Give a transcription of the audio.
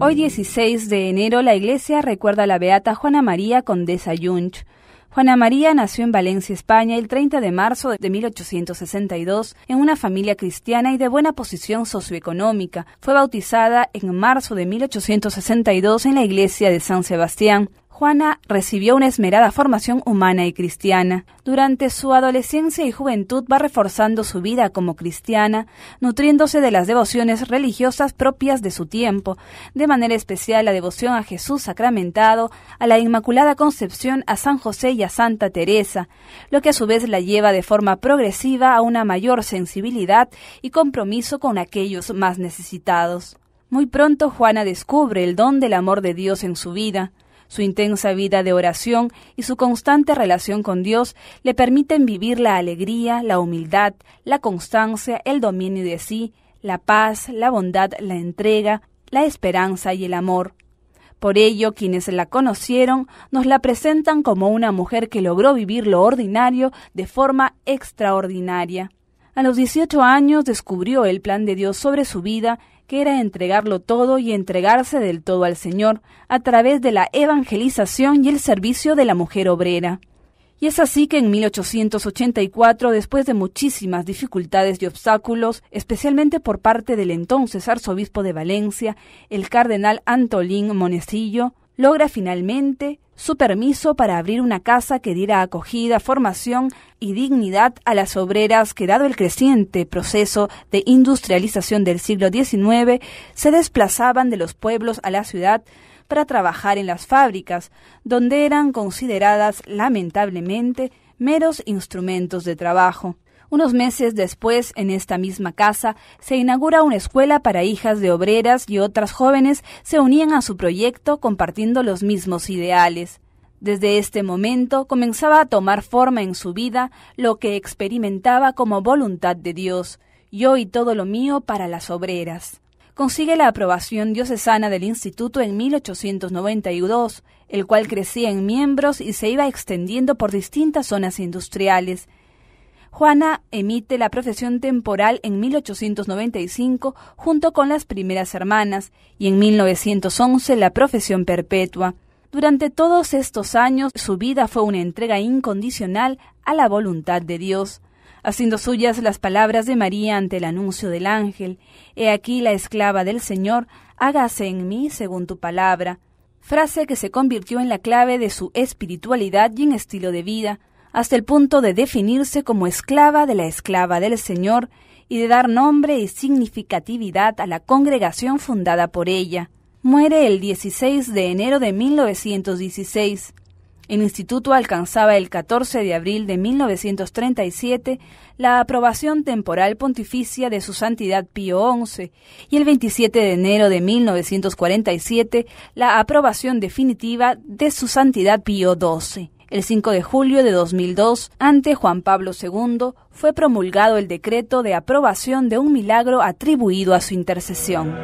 Hoy 16 de enero la iglesia recuerda a la beata Juana María Condesa Yunch. Juana María nació en Valencia, España, el 30 de marzo de 1862 en una familia cristiana y de buena posición socioeconómica. Fue bautizada en marzo de 1862 en la iglesia de San Sebastián. Juana recibió una esmerada formación humana y cristiana. Durante su adolescencia y juventud va reforzando su vida como cristiana, nutriéndose de las devociones religiosas propias de su tiempo, de manera especial la devoción a Jesús sacramentado, a la Inmaculada Concepción, a San José y a Santa Teresa, lo que a su vez la lleva de forma progresiva a una mayor sensibilidad y compromiso con aquellos más necesitados. Muy pronto Juana descubre el don del amor de Dios en su vida. Su intensa vida de oración y su constante relación con Dios le permiten vivir la alegría, la humildad, la constancia, el dominio de sí, la paz, la bondad, la entrega, la esperanza y el amor. Por ello, quienes la conocieron nos la presentan como una mujer que logró vivir lo ordinario de forma extraordinaria. A los 18 años descubrió el plan de Dios sobre su vida que era entregarlo todo y entregarse del todo al Señor a través de la evangelización y el servicio de la mujer obrera. Y es así que en 1884, después de muchísimas dificultades y obstáculos, especialmente por parte del entonces arzobispo de Valencia, el cardenal Antolín Monecillo, logra finalmente su permiso para abrir una casa que diera acogida, formación y dignidad a las obreras que, dado el creciente proceso de industrialización del siglo XIX, se desplazaban de los pueblos a la ciudad para trabajar en las fábricas, donde eran consideradas lamentablemente meros instrumentos de trabajo. Unos meses después, en esta misma casa, se inaugura una escuela para hijas de obreras y otras jóvenes se unían a su proyecto compartiendo los mismos ideales. Desde este momento comenzaba a tomar forma en su vida lo que experimentaba como voluntad de Dios, yo y todo lo mío para las obreras. Consigue la aprobación diocesana del instituto en 1892, el cual crecía en miembros y se iba extendiendo por distintas zonas industriales. Juana emite la profesión temporal en 1895 junto con las primeras hermanas y en 1911 la profesión perpetua. Durante todos estos años su vida fue una entrega incondicional a la voluntad de Dios, haciendo suyas las palabras de María ante el anuncio del ángel, He aquí la esclava del Señor, hágase en mí según tu palabra, frase que se convirtió en la clave de su espiritualidad y en estilo de vida, hasta el punto de definirse como esclava de la esclava del Señor y de dar nombre y significatividad a la congregación fundada por ella. Muere el 16 de enero de 1916. El instituto alcanzaba el 14 de abril de 1937 la aprobación temporal pontificia de su Santidad Pío XI y el 27 de enero de 1947 la aprobación definitiva de su Santidad Pío XII. El 5 de julio de 2002, ante Juan Pablo II, fue promulgado el decreto de aprobación de un milagro atribuido a su intercesión.